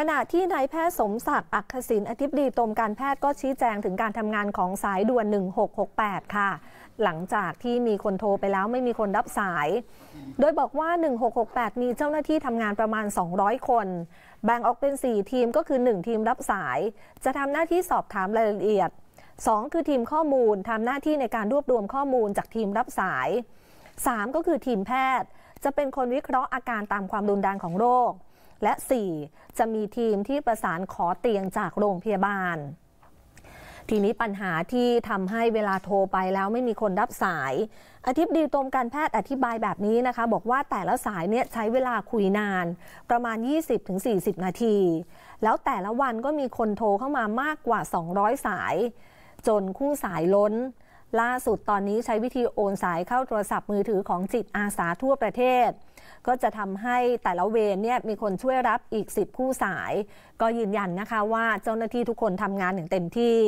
ขณะที่นายแพทย์สมศักดิ์อักขศินอธิบดีกรมการแพทย์ก็ชี้แจงถึงการทำงานของสายด่วน 1668 ค่ะ หลังจากที่มีคนโทรไปแล้วไม่มีคนรับสาย โดยบอกว่า 1668 มีเจ้าหน้าที่ทำงานประมาณ 200 คน แบ่งออกเป็น 4 ทีมก็คือ 1 ทีมรับสาย จะทำหน้าที่สอบถามรายละเอียด 2 คือทีมข้อมูลทำหน้าที่ในการรวบรวมข้อมูลจากทีมรับสาย 3 ก็คือทีมแพทย์ จะเป็นคนวิเคราะห์อาการตามความรุนแรงของโรคและ 4. จะมีทีมที่ประสานขอเตียงจากโรงพยาบาล ทีนี้ปัญหาที่ทำให้เวลาโทรไปแล้วไม่มีคนรับสายอธิบดีตรมการแพทย์อธิบายแบบนี้นะคะ บอกว่าแต่ละสายเนี่ยใช้เวลาคุยนาน ประมาณ 20-40 นาที แล้วแต่ละวันก็มีคนโทรเข้ามามากกว่า 200 สาย จนคู่สายล้นล่าสุดตอนนี้ใช้วิธีโอนสายเข้าโทรศัพท์มือถือของจิตอาสาทั่วประเทศ ก็จะทำให้แต่ละเวรเนี่ยมีคนช่วยรับอีก 10 คู่สาย ก็ยืนยันนะคะว่าเจ้าหน้าที่ทุกคนทำงานอย่างเต็มที่